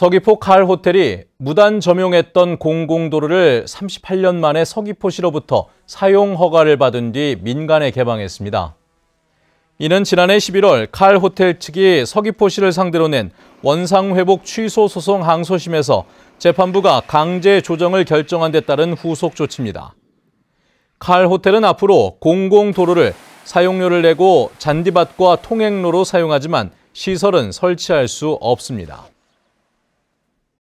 서귀포 칼 호텔이 무단 점용했던 공공도로를 38년 만에 서귀포시로부터 사용 허가를 받은 뒤 민간에 개방했습니다. 이는 지난해 11월 칼 호텔 측이 서귀포시를 상대로 낸 원상회복 취소 소송 항소심에서 재판부가 강제 조정을 결정한 데 따른 후속 조치입니다. 칼 호텔은 앞으로 공공도로를 사용료를 내고 잔디밭과 통행로로 사용하지만 시설은 설치할 수 없습니다.